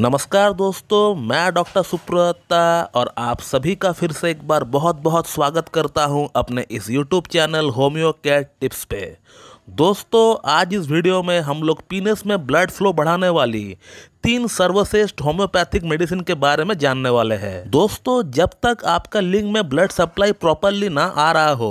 नमस्कार दोस्तों मैं डॉक्टर सुप्रता और आप सभी का फिर से एक बार बहुत बहुत स्वागत करता हूं अपने इस YouTube channel homeo care tips पे दोस्तों आज इस वीडियो में हम लोग पीनस में ब्लड फ्लो बढ़ाने वाली तीन सर्वश्रेष्ठ होम्योपैथिक मेडिसिन के बारे में जानने वाले हैं दोस्तों जब तक आपका लिंग में ब्लड सप्लाई प्रॉपरली ना आ रहा हो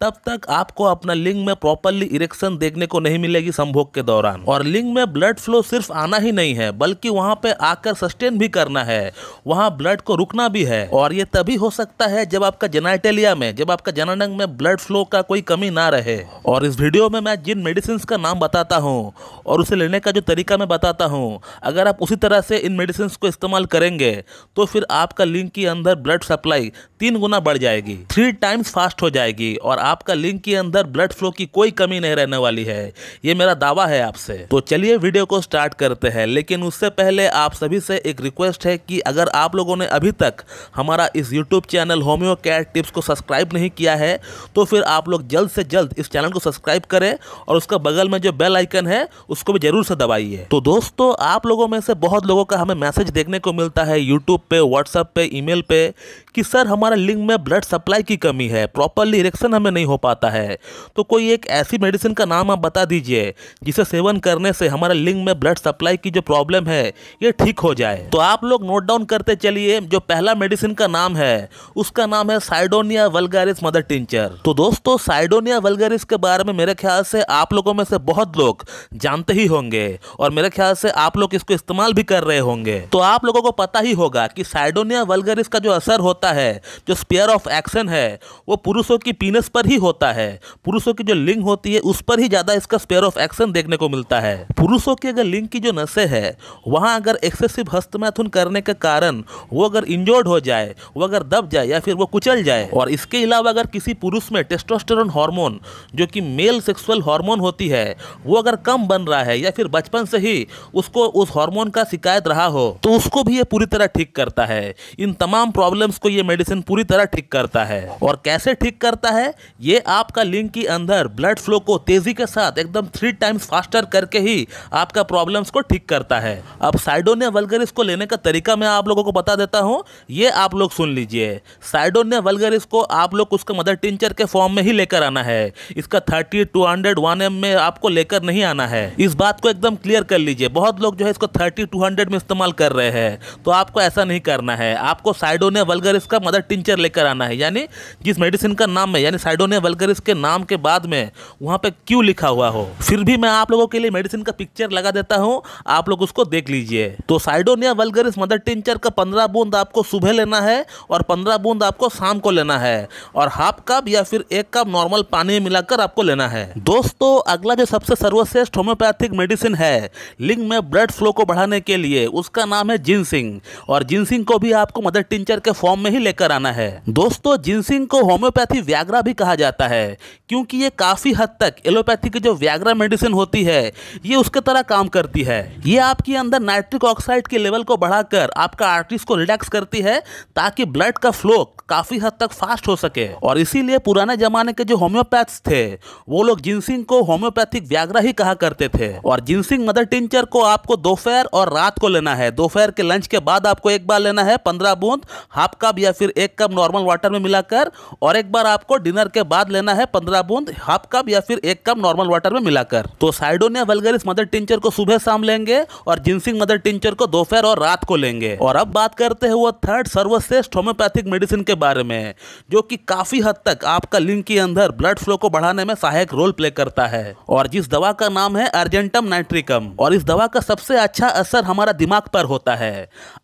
तब तक आपको अपना लिंग में प्रॉपरली इरेक्शन देखने को नहीं मिलेगी संभोग के दौरान और लिंग में ब्लड फ्लो सिर्फ आना ही नहीं है बल्कि वहाँ पे आकर सस्टेन भी करना है वहाँ ब्लड को रुकना भी है और ये तभी हो सकता है जब आपका जेनाइटेलिया में जब आपका जनाडंग में ब्लड फ्लो का कोई कमी ना रहे और इस वीडियो में मैं जिन मेडिसिन का नाम बताता हूँ और उसे लेने का जो तरीका मैं बताता हूँ अगर अगर आप उसी तरह से इन मेडिसिन को इस्तेमाल करेंगे तो फिर आपका लिंग के अंदर ब्लड सप्लाई तीन गुना बढ़ जाएगी थ्री टाइम्स फास्ट हो जाएगी और आपका लिंग के अंदर ब्लड फ्लो की कोई कमी नहीं रहने वाली है ये मेरा दावा है आपसे तो चलिए वीडियो को स्टार्ट करते हैं लेकिन उससे पहले आप सभी से एक रिक्वेस्ट है कि अगर आप लोगों ने अभी तक हमारा इस YouTube channel homeo care tips को सब्सक्राइब नहीं किया है तो फिर आप लोग जल्द से जल्द इस चैनल को सब्सक्राइब करें और उसका बगल में जो बेल आइकन है उसको भी जरूर से दबाइए तो दोस्तों आप लोगों में में से बहुत लोगों का हमें मैसेज देखने को मिलता है यूट्यूब पे व्हाट्सअप पे ईमेल पे कि सर हमारा लिंग में ब्लड सप्लाई की कमी है प्रॉपरली इरेक्शन हमें नहीं हो पाता है तो कोई एक ऐसी मेडिसिन का नाम आप बता दीजिए जिसे सेवन करने से हमारे लिंग में ब्लड सप्लाई की जो प्रॉब्लम है ये ठीक हो जाए तो आप लोग नोट डाउन करते चलिए जो पहला मेडिसिन का नाम है उसका नाम है साइडोनिया वलगारिस मदर टिंचर तो दोस्तों साइडोनिया वलगारिस के बारे में मेरे ख्याल से आप लोगों में से बहुत लोग जानते ही होंगे और मेरे ख्याल से आप लोग इसको इस इस्तेमाल भी कर रहे होंगे तो आप लोगों को पता ही होगा कि साइडोनिया वल्गरिस का जो असर होता है जो स्पेयर ऑफ एक्शन है वो पुरुषों की पीनस पर ही होता है पुरुषों की जो लिंग होती है उस पर ही ज़्यादा इसका स्पेयर ऑफ एक्शन देखने को मिलता है पुरुषों की अगर लिंग की जो नशे है वहां अगर एक्सेसिव हस्तमैथुन करने के कारण वो अगर इंजोर्ड हो जाए वो अगर दब जाए या फिर वो कुचल जाए और इसके अलावा अगर किसी पुरुष में टेस्टोस्टेरोन हार्मोन जो कि मेल सेक्सुअल हार्मोन होती है वो अगर कम बन रहा है या फिर बचपन से ही उसको उस हार्मोन हार्मोन का शिकायत रहा हो तो उसको भी ये पूरी तरह ठीक करता है इन तमाम प्रॉब्लम्स को ये मेडिसिन पूरी तरह ठीक करता है और कैसे ठीक करता है ये आपका लिंग के अंदर ब्लड फ्लो को तेजी के साथ एकदम थ्री टाइम्स फास्टर करके ही आपका प्रॉब्लम्स को ठीक करता है अब साइडोनिया वल्गरिस को लेने का तरीका मैं आप लोगों को बता देता हूँ ये आप लोग सुन लीजिए साइडोनिया वल्गरिस को आप लोग उसका मदर टिंचर के फॉर्म में ही लेकर आना है इसका thirty two hundred one M में आपको लेकर नहीं आना है इस बात को एकदम क्लियर कर लीजिए बहुत लोग जो है इसको थर्टी टू हंड्रेड में इस्तेमाल कर रहे हैं तो आपको ऐसा नहीं करना है आपको साइडोनिया वलगरिस का मदर टिंचर लेकर आना है यानी जिस मेडिसिन का नाम है यानी साइडोनिया वलगरिस के नाम के बाद में वहाँ पर क्यों लिखा हुआ हो फिर भी मैं आप लोगों के लिए मेडिसिन का पिक्चर लगा देता हूँ आप लोग उसको देख लीजिए तो साइडोनिया वलगरिस मदर टिंचर का पंद्रह बूंद आपको सुबह लेना है और पंद्रह बूंद आपको शाम को लेना है और हाफ कप या फिर एक कप नॉर्मल पानी मिलाकर आपको लेना है दोस्तों अगला जो सबसे सर्वश्रेष्ठ होम्योपैथिक मेडिसिन है लिंग में ब्लड फ्लो को बढ़ा बढ़ाने के लिए उसका नाम है जिनसिंग और जिनसिंग को भी आपको मदर टिंचर के फॉर्म में ही लेकर आना है दोस्तों जिनसिंग को होम्योपैथी व्याग्रा भी कहा जाता है क्योंकि ये काफ़ी हद तक एलोपैथी की जो व्याग्रा मेडिसिन होती है ये उसके तरह काम करती है ये आपके अंदर नाइट्रिक ऑक्साइड के लेवल को बढ़ाकर आपका आर्टिस को रिलैक्स करती है ताकि ब्लड का फ्लो काफ़ी हद तक फास्ट हो सके और इसीलिए पुराने ज़माने के जो होम्योपैथ्स थे वो लोग जिनसिंग को होम्योपैथिक व्याग्रा ही कहा करते थे और जिनसिंग मदर टिंचर को आपको दोपहर दोपहर और रात को लेना है दोपहर के लंच के बाद आपको एक बार लेना है पंद्रह बूंद हाफ कप या फिर एक कप नॉर्मल वाटर में मिलाकर और एक बार आपको डिनर के बाद लेना है पंद्रह बूंद हाफ कप या फिर एक कप नॉर्मल वाटर में मिलाकर तो साइडोनिया वलगरिस मदर टिंचर को सुबह शाम लेंगे और जिनसिंग मदर टिंचर को दोपहर और रात को लेंगे और अब बात करते हैं वो थर्ड सर्वश्रेष्ठ होम्योपैथिक मेडिसिन के बारे में जो कि काफी हद तक आपका लिंग के अंदर ब्लड फ्लो को बढ़ाने में सहायक रोल प्ले करता है और जिस दवा का नाम है अर्जेंटम नाइट्रिकम और इस दवा का सबसे अच्छा असर हमारा दिमाग पर होता है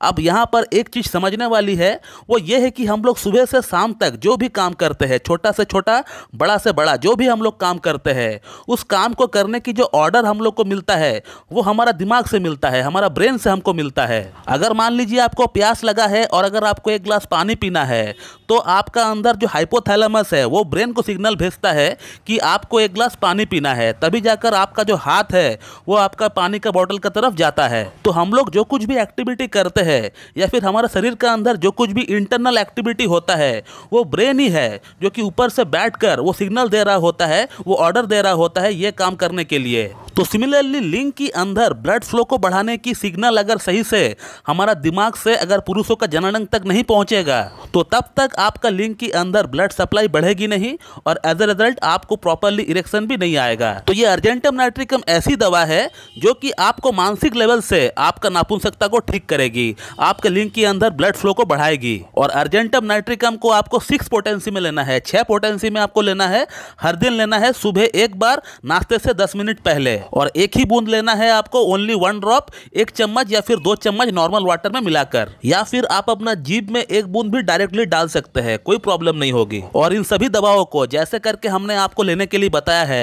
अब यहाँ पर एक चीज़ समझने वाली है वो ये है कि हम लोग सुबह से शाम तक जो भी काम करते हैं छोटा से छोटा बड़ा से बड़ा जो भी हम लोग काम करते हैं उस काम को करने की जो ऑर्डर हम लोग को मिलता है वो हमारा दिमाग से मिलता है हमारा ब्रेन से हमको मिलता है अगर मान लीजिए आपको प्यास लगा है और अगर आपको एक ग्लास पानी पीना है तो आपका अंदर जो हाइपोथैलमस है वो ब्रेन को सिग्नल भेजता है कि आपको एक ग्लास पानी पीना है तभी जाकर आपका जो हाथ है वो आपका पानी का बॉटल की तरफ जाता है है तो हम लोग जो कुछ भी एक्टिविटी करते हैं या फिर हमारे शरीर के अंदर जो कुछ भी इंटरनल एक्टिविटी होता है वो ब्रेन ही है जो कि ऊपर से बैठ वो सिग्नल दे रहा होता है वो ऑर्डर दे रहा होता है ये काम करने के लिए तो सिमिलरली लिंग की अंदर ब्लड फ्लो को बढ़ाने की सिग्नल अगर सही से हमारा दिमाग से अगर पुरुषों का जननांग तक नहीं पहुंचेगा तो तब तक आपका लिंग की अंदर ब्लड सप्लाई बढ़ेगी नहीं और एज ए रिजल्ट आपको प्रॉपरली इरेक्शन भी नहीं आएगा तो ये अर्जेंटम नाइट्रिकम ऐसी दवा है जो कि आपको मानसिक लेवल से आपका नापुंसकता को ठीक करेगी आपके लिंग के अंदर ब्लड फ्लो को बढ़ाएगी और अर्जेंटम नाइट्रिकम को आपको सिक्स पोटेंसी में लेना है छह पोटेंसी में आपको लेना है हर दिन लेना है सुबह एक बार नाश्ते से दस मिनट पहले और एक ही बूंद लेना है आपको ओनली वन ड्रॉप एक चम्मच या फिर दो चम्मच नॉर्मल वाटर में मिलाकर या फिर आप अपना जीप में एक बूंद भी डायरेक्टली डाल सकते हैं कोई प्रॉब्लम नहीं होगी और इन सभी दवाओं को जैसे करके हमने आपको लेने के लिए बताया है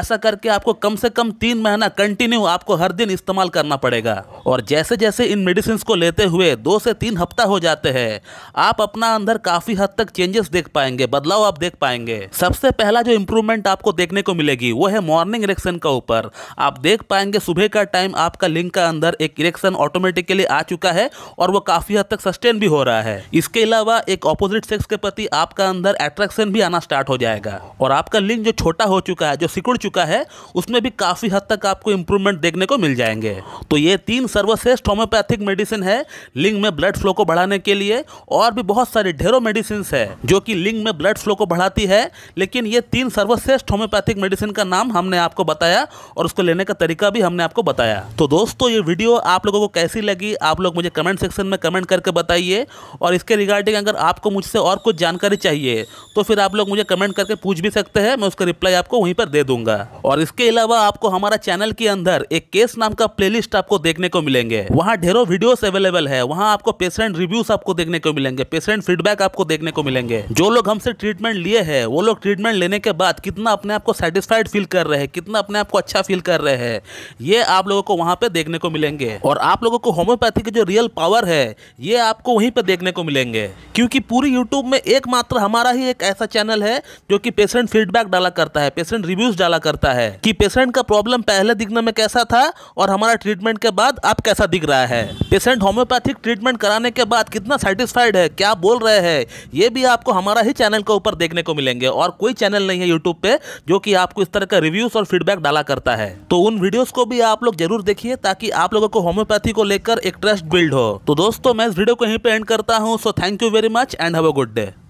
ऐसा करके आपको कम से कम तीन महीना कंटिन्यू आपको हर दिन इस्तेमाल करना पड़ेगा पड़ेगा और जैसे जैसे इन मेडिसिन को लेते हुए दो से तीन हफ्ता हो जाते हैं आप अपना अंदर काफ़ी हद तक चेंजेस देख पाएंगे बदलाव आप देख पाएंगे सबसे पहला जो इम्प्रूवमेंट आपको देखने को मिलेगी वो है मॉर्निंग इरेक्शन का ऊपर आप देख पाएंगे सुबह का टाइम आपका लिंग का अंदर एक इरेक्शन ऑटोमेटिकली आ चुका है और वो काफ़ी हद तक सस्टेन भी हो रहा है इसके अलावा एक ऑपोजिट सेक्स के प्रति आपका अंदर अट्रैक्शन भी आना स्टार्ट हो जाएगा और आपका लिंग जो छोटा हो चुका है जो सिकुड़ चुका है उसमें भी काफ़ी हद तक आपको इम्प्रूवमेंट देखने को मिल जाएंगे तो ये ये तीन सर्वश्रेष्ठ होम्योपैथिक मेडिसिन है लिंग में ब्लड फ्लो को बढ़ाने के लिए और भी बहुत सारी ढेरों मेडिसिन है जो कि लिंग में ब्लड फ्लो को बढ़ाती है लेकिन ये तीन सर्वश्रेष्ठ होम्योपैथिक मेडिसिन का नाम हमने आपको बताया और उसको लेने का तरीका भी हमने आपको बताया तो दोस्तों ये वीडियो आप लोगों को कैसी लगी आप लोग मुझे कमेंट सेक्शन में कमेंट करके बताइए और इसके रिगार्डिंग अगर आपको मुझसे और कुछ जानकारी चाहिए तो फिर आप लोग मुझे कमेंट करके पूछ भी सकते हैं मैं उसका रिप्लाई आपको वहीं पर दे दूंगा और इसके अलावा आपको हमारा चैनल के अंदर एक केस नाम का प्लेलिस्ट आपको देखने को मिलेंगे वहाँ ढेरों वीडियोस अवेलेबल है वहाँ आपको पेशेंट रिव्यूज आपको देखने को मिलेंगे पेशेंट फीडबैक आपको देखने को मिलेंगे जो लोग हमसे ट्रीटमेंट लिए है वो लोग ट्रीटमेंट लेने के बाद कितना अपने आपको सेटिस्फाइड फील कर रहे हैं कितना अपने आपको अच्छा फील कर रहे हैं ये आप लोगों को वहाँ पे देखने को मिलेंगे और आप लोगों को होम्योपैथी की जो रियल पावर है ये आपको वहीं पे देखने को मिलेंगे क्योंकि पूरी यूट्यूब में एकमात्र हमारा ही एक ऐसा चैनल है जो कि पेशेंट फीडबैक डाला करता है पेशेंट रिव्यूज डाला करता है कि पेशेंट का प्रॉब्लम पहले दिखने में कैसा था और हमारा ट्रीटमेंट के बाद आप कैसा दिख रहा है पेशेंट होम्योपैथिक ट्रीटमेंट कराने के बाद कितना सेटिस्फाइड है क्या बोल रहे हैं ये भी आपको हमारा ही चैनल के ऊपर देखने को मिलेंगे और कोई चैनल नहीं है यूट्यूब पे जो कि आपको इस तरह का रिव्यूज और फीडबैक डाला करता है तो उन वीडियोज को भी आप लोग जरूर देखिए ताकि आप लोगों को होम्योपैथी को लेकर एक ट्रस्ट बिल्ड हो तो दोस्तों मैं इस वीडियो को यहीं पे एंड करता हूँ so thank you very much and have a good day